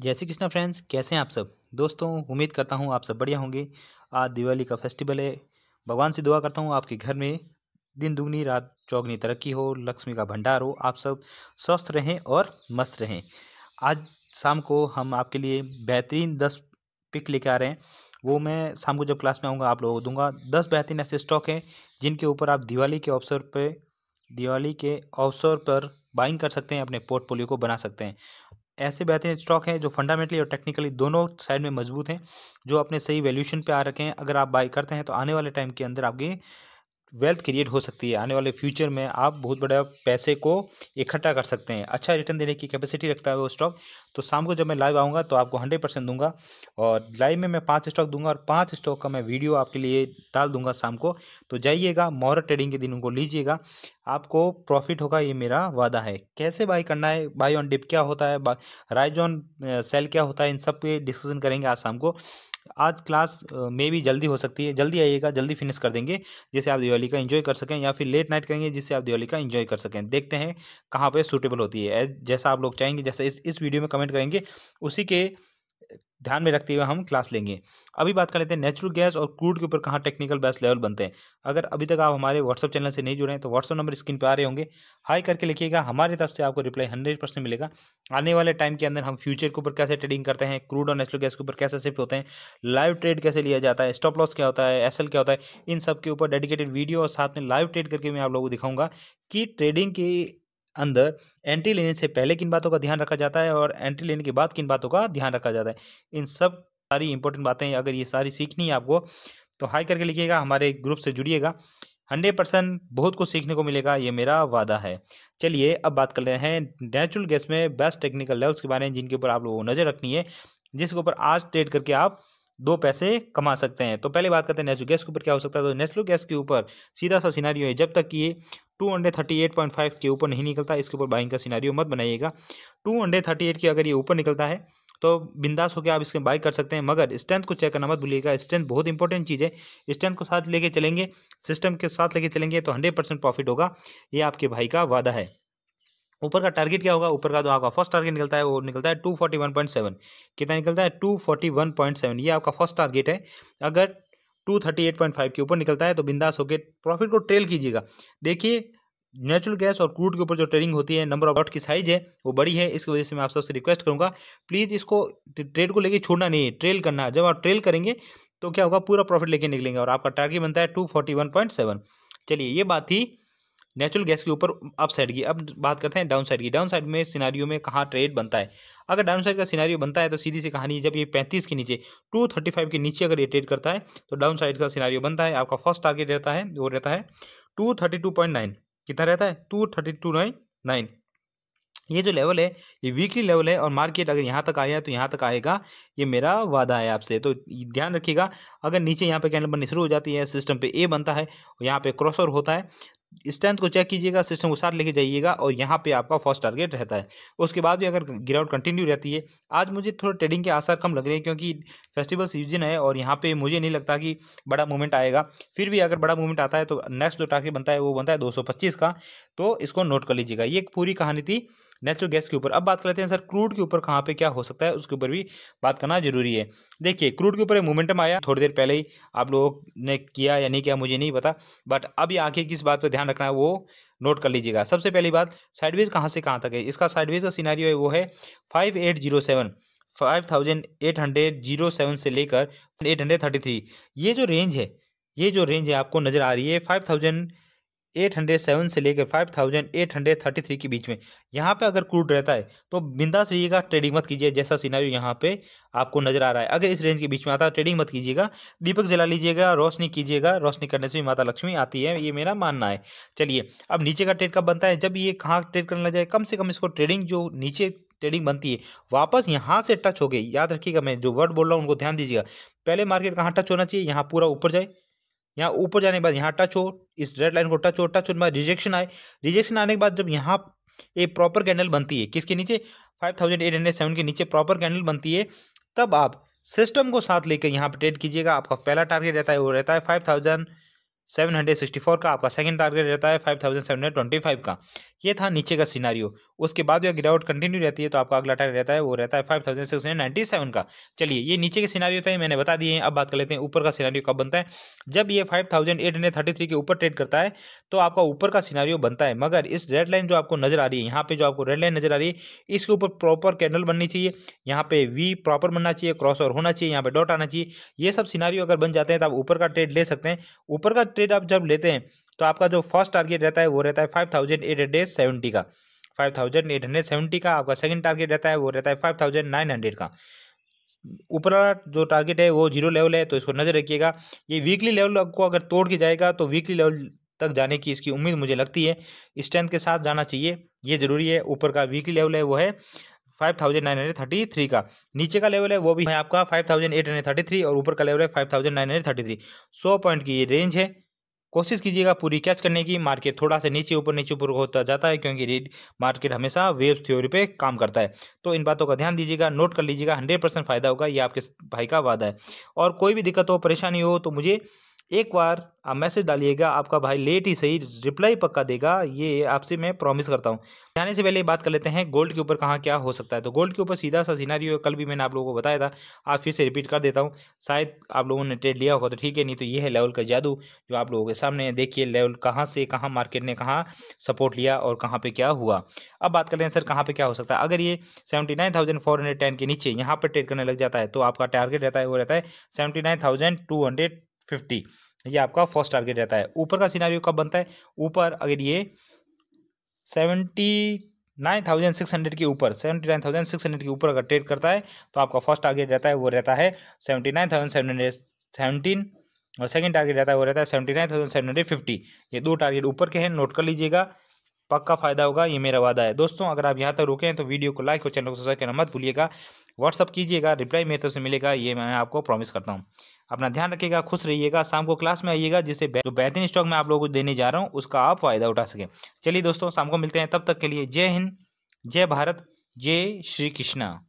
जय श्री कृष्णा फ्रेंड्स कैसे हैं आप सब दोस्तों उम्मीद करता हूँ आप सब बढ़िया होंगे आज दिवाली का फेस्टिवल है भगवान से दुआ करता हूँ आपके घर में दिन दुगनी रात चौगनी तरक्की हो लक्ष्मी का भंडार हो आप सब स्वस्थ रहें और मस्त रहें आज शाम को हम आपके लिए बेहतरीन दस पिक लेके आ रहे हैं वो मैं शाम को जब क्लास में आऊँगा आप लोगों को दूंगा दस बेहतरीन ऐसे स्टॉक हैं जिनके ऊपर आप दिवाली के अवसर पर दिवाली के अवसर पर बाइंग कर सकते हैं अपने पोर्टफोलियो को बना सकते हैं ऐसे बेहतरीन स्टॉक हैं जो फंडामेंटली और टेक्निकली दोनों साइड में मजबूत हैं जो अपने सही वैल्यूशन पे आ रखे हैं अगर आप बाई करते हैं तो आने वाले टाइम के अंदर आपकी वेल्थ क्रिएट हो सकती है आने वाले फ्यूचर में आप बहुत बड़ा पैसे को इकट्ठा कर सकते हैं अच्छा रिटर्न देने की कैपेसिटी रखता है वो स्टॉक तो शाम को जब मैं लाइव आऊँगा तो आपको हंड्रेड परसेंट दूंगा और लाइव में मैं पाँच स्टॉक दूंगा और पाँच स्टॉक का मैं वीडियो आपके लिए डाल दूंगा शाम को तो जाइएगा मोहर ट्रेडिंग के दिन उनको लीजिएगा आपको प्रॉफिट होगा ये मेरा वादा है कैसे बाई करना है बाई ऑन डिप क्या होता है राइज ऑन सेल क्या होता है इन सब पे डिस्कशन करेंगे आज शाम को आज क्लास में भी जल्दी हो सकती है जल्दी आइएगा जल्दी फिनिश कर देंगे जिससे आप दिवाली का इन्जॉय कर सकें या फिर लेट नाइट करेंगे जिससे आप दिवाली का इन्जॉय कर सकें देखते हैं कहाँ पर सूटेबल होती है जैसा आप लोग चाहेंगे जैसा इस इस वीडियो में कमेंट करेंगे उसी के ध्यान में रखते हुए हम क्लास लेंगे अभी बात कर लेते हैं नेचुरल गैस और क्रूड के ऊपर कहाँ टेक्निकल बेस लेवल बनते हैं अगर अभी तक आप हमारे व्हाट्सअप चैनल से नहीं जुड़े हैं तो व्हाट्सअप नंबर स्क्रीन पर आ रहे होंगे हाई करके लिखिएगा हमारी तरफ से आपको रिप्लाई हंड्रेड परसेंट मिलेगा आने वाले टाइम के अंदर हम फ्यूचर के ऊपर कैसे ट्रेडिंग करते हैं क्रूड और नेचुरल गैस के ऊपर कैसे शिफ्ट होते हैं लाइव ट्रेड कैसे लिया जाता है स्टॉप लॉस क्या होता है एस क्या होता है इन सब के ऊपर डेडिकेटेड वीडियो और साथ में लाइव ट्रेड करके मैं आप लोगों को दिखाऊंगा कि ट्रेडिंग की अंदर एंट्री लेने से पहले किन बातों का ध्यान रखा जाता है और एंट्री लेने के बाद किन बातों का ध्यान रखा जाता है इन सब सारी इंपॉर्टेंट बातें अगर ये सारी सीखनी है आपको तो हाई करके लिखिएगा हमारे ग्रुप से जुड़िएगा हंड्रेड परसेंट बहुत कुछ सीखने को मिलेगा ये मेरा वादा है चलिए अब बात कर रहे हैं नेचुरल गैस में बेस्ट टेक्निकल लेवल्स के बारे में जिनके ऊपर आप लोगों को नज़र रखनी है जिसके ऊपर आज ट्रेड करके आप दो पैसे कमा सकते हैं तो पहले बात करते हैं नेचुरल गैस के ऊपर क्या हो सकता है तो नेचुरल गैस के ऊपर सीधा सा सिनारियो है जब तक कि ये two hundred thirty eight point five के ऊपर नहीं निकलता इसके ऊपर बाइंग का सिनारियो मत बनाइएगा टू हंड्रेड थर्टी एट के अगर ये ऊपर निकलता है तो बिंदास होकर आप इसमें बाई कर सकते हैं मगर स्ट्रेंथ को चेक करना मत भूलिएगा स्ट्रेंथ बहुत इंपॉर्टेंट चीज़ है स्ट्रेंथ को साथ लेके चलेंगे सिस्टम के साथ लेके चलेंगे तो हंड्रेड परसेंट प्रॉफिट होगा ये आपके भाई का वादा है ऊपर का टारगेट क्या होगा ऊपर का जो आपका फर्स्ट टारगेट निकलता है वो निकलता है two forty one point seven कितना निकलता है two forty one point seven ये आपका फर्स्ट टारगेट है अगर two thirty eight point five के ऊपर निकलता है तो बिंदास होकर प्रॉफिट को ट्रेल कीजिएगा देखिए नेचुरल गैस और क्रूड के ऊपर जो ट्रेडिंग होती है नंबर ऑफ डॉट की साइज है वो बड़ी है इसकी वजह से मैं आप सबसे रिक्वेस्ट करूँगा प्लीज़ इसको ट्रेड को लेकर छोड़ना नहीं है ट्रेल करना जब आप ट्रेल करेंगे तो क्या होगा पूरा प्रॉफिट लेके निकलेंगे और आपका टारगेट बनता है two forty one point seven चलिए ये बात थी नेचुरल गैस के ऊपर अप साइड की अब बात करते हैं डाउन साइड की डाउन साइड में सिनारियो में कहाँ ट्रेड बनता है अगर डाउन साइड का सिनारियो बनता है तो सीधी सी कहानी जब ये पैंतीस के नीचे टू थर्टी फाइव के नीचे अगर ये ट्रेड करता है तो डाउन साइड का सिनारियो बनता है आपका फर्स्ट टारगेट रहता है वो रहता है two thirty two point nine कितना रहता है two thirty two nine nine ये जो लेवल है ये वीकली लेवल है और मार्केट अगर यहाँ तक आया तो यहाँ तक आएगा ये मेरा वादा है आपसे तो ध्यान रखिएगा अगर नीचे यहाँ पे कैंडल बननी शुरू हो जाती है सिस्टम पे ए बनता है और यहाँ पे क्रॉसओवर होता है स्ट्रेंथ को चेक कीजिएगा सिस्टम को साथ लेके जाइएगा और यहाँ पे आपका फर्स्ट टारगेट रहता है उसके बाद भी अगर गिरावट कंटिन्यू रहती है आज मुझे थोड़ा ट्रेडिंग के आसार कम लग रहे हैं क्योंकि फेस्टिवल सीजन है और यहाँ पे मुझे नहीं लगता कि बड़ा मूवमेंट आएगा फिर भी अगर बड़ा मूवमेंट आता है तो नेक्स्ट जो टारगेट बनता है वो बनता है दो का तो इसको नोट कर लीजिएगा ये पूरी कहानी थी नेचुरल गैस के ऊपर अब बात कर लेते हैं सर क्रूड के ऊपर कहाँ पे क्या हो सकता है उसके ऊपर भी बात करना जरूरी है देखिए क्रूड के ऊपर एक मोमेंटम आया थोड़ी देर पहले ही आप लोगों ने किया या नहीं किया मुझे नहीं पता बट अभी आगे किस बात पर ध्यान रखना है वो नोट कर लीजिएगा सबसे पहली बात साइडवेज कहाँ से कहाँ तक है इसका साइडवेज का सीनारियो है वो है five eight zero seven five thousand eight hundred zero seven से लेकर एट हंड्रेड थर्टी थ्री ये जो रेंज है ये जो रेंज है आपको नज़र आ रही है फाइव थाउजेंड 807 से लेकर 5833 के बीच में यहाँ पे अगर क्रूड रहता है तो बिंदास रहिएगा ट्रेडिंग मत कीजिए जैसा सिनारियो यहाँ पे आपको नजर आ रहा है अगर इस रेंज के बीच में आता है ट्रेडिंग मत कीजिएगा दीपक जला लीजिएगा रोशनी कीजिएगा रोशनी करने से भी माता लक्ष्मी आती है ये मेरा मानना है चलिए अब नीचे का ट्रेड कब बनता है जब ये कहाँ ट्रेड करने लग जाए कम से कम इसको ट्रेडिंग जो नीचे ट्रेडिंग बनती है वापस यहाँ से टच हो गई याद रखिएगा मैं जो वर्ड बोल रहा हूँ उनको ध्यान दीजिएगा पहले मार्केट कहाँ टच होना चाहिए यहाँ पूरा ऊपर जाए यहाँ ऊपर जाने के बाद यहाँ टच हो इस रेड लाइन को टच हो टच होने के बाद रिजेक्शन आए रिजेक्शन आने के बाद जब यहाँ एक प्रॉपर कैंडल बनती है किसके नीचे five thousand eight hundred seven के नीचे प्रॉपर कैंडल बनती है तब आप सिस्टम को साथ लेकर यहाँ पर ट्रेड कीजिएगा आपका पहला टारगेट रहता है वो रहता है five thousand seven hundred sixty four का आपका सेकंड टारगेट रहता है five thousand seven hundred twenty five का ये था नीचे का सिनारियो उसके बाद जो गिरावट कंटिन्यू रहती है तो आपका अगला टारगेट रहता है वो रहता है five thousand six hundred ninety seven का चलिए ये नीचे के सिनारियो थे मैंने बता दिए हैं अब बात कर लेते हैं ऊपर का सिनारियो कब बनता है जब ये five thousand eight hundred thirty three के ऊपर ट्रेड करता है तो आपका ऊपर का सिनारियो बनता है मगर इस रेड लाइन जो आपको नजर आ रही है यहाँ पे जो आपको रेड लाइन नजर आ रही है इसके ऊपर प्रॉपर कैंडल बननी चाहिए यहाँ पे वी प्रॉपर बनना चाहिए क्रॉस ओवर होना चाहिए यहाँ पे डॉट आना चाहिए ये सब सिनारियो अगर बन जाते हैं तो आप ऊपर का ट्रेड ले सकते हैं ऊपर का ट्रेड आप जब लेते हैं तो आपका जो फर्स्ट टारगेट रहता है वो रहता है five thousand eight hundred seventy का five thousand eight hundred seventy का आपका सेकंड टारगेट रहता है वो रहता है फाइव थाउजेंड नाइन हंड्रेड का ऊपर जो टारगेट है वो जीरो लेवल है तो इसको नज़र रखिएगा ये वीकली लेवल को अगर तोड़ के जाएगा तो वीकली लेवल तक जाने की इसकी उम्मीद मुझे लगती है स्ट्रेंथ के साथ जाना चाहिए ये ज़रूरी है ऊपर का वीकली लेवल है वो है five thousand nine hundred thirty three का नीचे का लेवल है वो भी है आपका five thousand eight hundred thirty three और ऊपर का लेवल है five thousand nine hundred thirty three सौ पॉइंट की ये रेंज है कोशिश कीजिएगा पूरी कैच करने की मार्केट थोड़ा सा नीचे ऊपर नीचे ऊपर होता जाता है क्योंकि रेड मार्केट हमेशा वेव्स थ्योरी पे काम करता है तो इन बातों का ध्यान दीजिएगा नोट कर लीजिएगा हंड्रेड परसेंट फायदा होगा ये आपके भाई का वादा है और कोई भी दिक्कत हो परेशानी हो तो मुझे एक बार आप मैसेज डालिएगा आपका भाई लेट ही सही रिप्लाई पक्का देगा ये आपसे मैं प्रॉमिस करता हूँ जाने से पहले बात कर लेते हैं गोल्ड के ऊपर कहाँ क्या हो सकता है तो गोल्ड के ऊपर सीधा सा सीनारी कल भी मैंने आप लोगों को बताया था आप फिर से रिपीट कर देता हूँ शायद आप लोगों ने ट्रेड लिया होगा तो ठीक है नहीं तो ये है लेवल का जादू जो आप लोगों के सामने देखिए लेवल कहाँ से कहाँ मार्केट ने कहाँ सपोर्ट लिया और कहाँ पर क्या हुआ अब बात कर हैं सर कहाँ पर क्या हो सकता है अगर ये seventy nine thousand four hundred ten के नीचे यहाँ पर ट्रेड करने लग जाता है तो आपका टारगेट रहता है वो रहता है seventy nine thousand two hundred fifty ये आपका फर्स्ट टारगेट रहता है ऊपर का सिनारियो कब बनता है ऊपर अगर ये seventy nine thousand six hundred के ऊपर seventy nine thousand six hundred के ऊपर अगर ट्रेड करता है तो आपका फर्स्ट टारगेट रहता है वो रहता है seventy nine thousand seven hundred seventeen और सेकंड टारगेट रहता है वो रहता है seventy nine thousand seven hundred fifty ये दो टारगेट ऊपर के हैं नोट कर लीजिएगा पक्का फायदा होगा ये मेरा वादा है दोस्तों अगर आप यहाँ तक रुके हैं तो वीडियो को लाइक और चैनल को सब्सक्राइब करना मत भूलिएगा व्हाट्सअप कीजिएगा रिप्लाई मेरे तरफ से मिलेगा ये मैं आपको प्रॉमिस करता हूँ अपना ध्यान रखिएगा खुश रहिएगा शाम को क्लास में आइएगा जिससे जो बेहतरीन स्टॉक मैं आप लोगों को देने जा रहा हूँ उसका आप फायदा उठा सकें चलिए दोस्तों शाम को मिलते हैं तब तक के लिए जय हिंद जय भारत जय श्री कृष्णा